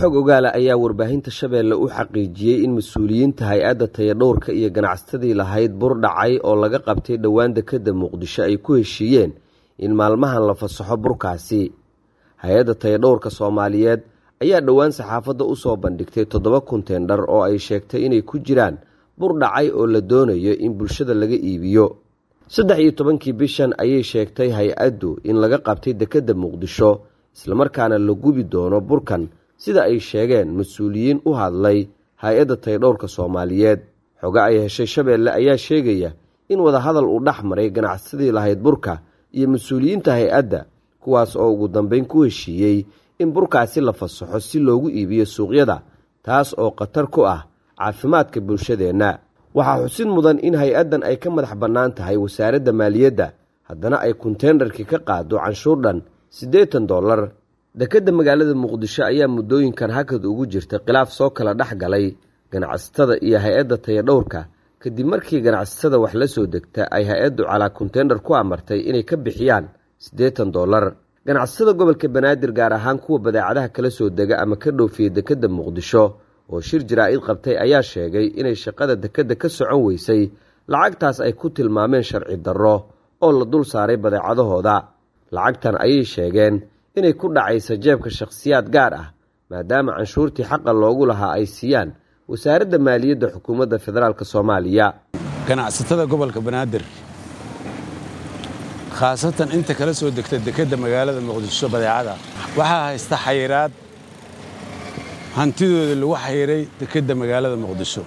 xog ogaala ayaa warbaahinta shabeelle u xaqiijiyey in mas-uuliyiinta hay-adda tayadhowrka iyo ganacsatadii lahayd bur dhacay oo laga qabtay dhowaan dekedda muqdisho ay ku heshiiyeen in maalmahan la fasaxo burkaasi hay-adda tayadhowrka soomaaliyeed ayaa dhowaan saxaafadda u soo bandhigtay toddoba kun teendhar oo ay sheegtay inay ku jiraan bur dhacay oo la doonayo in bulshada laga iibiyo saddex iyo tobankii bishan ayay sheegtay hay-addu in laga qabtay dekedda muqdisho islamarkaana la gubi doono burkan sida ay sheegeen mas-uuliyiin u hadlay hay-adda taydhowrka soomaaliyeed xoga ay heshay shabeelle ayaa sheegaya in wadahadal uu dhex maray ganacsadii lahayd burka iyo mas-uuliyiinta hay-adda kuwaas oo ugu dambeyn ku heshiiyey in burkaasi la fasaxo si loogu iibiyo suuqyada taas oo khatar ku ah caafimaadka bulshadeenna waxaa xusin mudan in hay-addan ay ka madax bannaan tahay wasaaradda maaliyadda haddana ay konteenarkii ka qaado canshuur dhan siddeetan dollar dekedda magaalada muqdisho ayaa muddooyinkan hakad ugu jirta khilaaf soo kala dhex galay ganacsatada iyo hay-adda tayadhowrka kadib markii ganacsatada wax la soo degta ay hay-addu calaa konteynar ku amartay inay ka bixiyaan siddeetan dollar ganacsatada gobolka banaadir gaar ahaan kuwa badeecadaha kala soo dega ama ka dhoofiya dekedda muqdisho oo shir jaraa qabtay ayaa sheegay inay shaqada dekedda ka socon weysay lacagtaas ay ku tilmaameen sharci darro oo la dul saaray badeecadahooda lacagtan ayay sheegeen inay ku dhacayso jeebka shakhsiyaad gaar ah maadaama canshuurtii xaqa loogu lahaa ay siiyaan wasaaradda maaliyadda xukuumadda federaalk soomaaliya ganacsatada gobolka banaadir khaasatan inta kala soo degta dekedda magaalada muqdisho badeecada waxaa haysta xayiraad hantidooda lagu xayiray dekedda magaalada muqdisho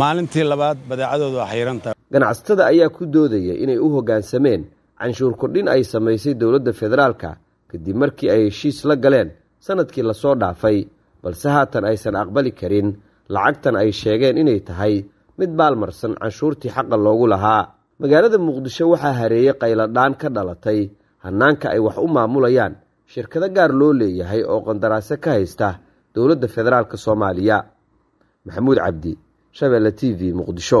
maalintii labaad badeecadooda waa xayirantaha ganacsatada ayaa ku doodaya inay u hoggaansameen canshuur kordhin ay samaysay dowladda federaalka kadib markii ay heshiis la galeen sanadkii lasoo dhaafay balse haatan aysan aqbali karin lacagtan ay sheegeen inay tahay mid baalmarsan canshuurtii xaqa loogu lahaa magaalada muqdisho waxaa hareeyey qayladhaan ka dhalatay hannaanka ay wax u maamulayaan shirkado gaar loo leeyahay oo qandaraase ka haysta dowladda federaalk soomaaliya maxamuud cabdi shabeelle t v muqdisho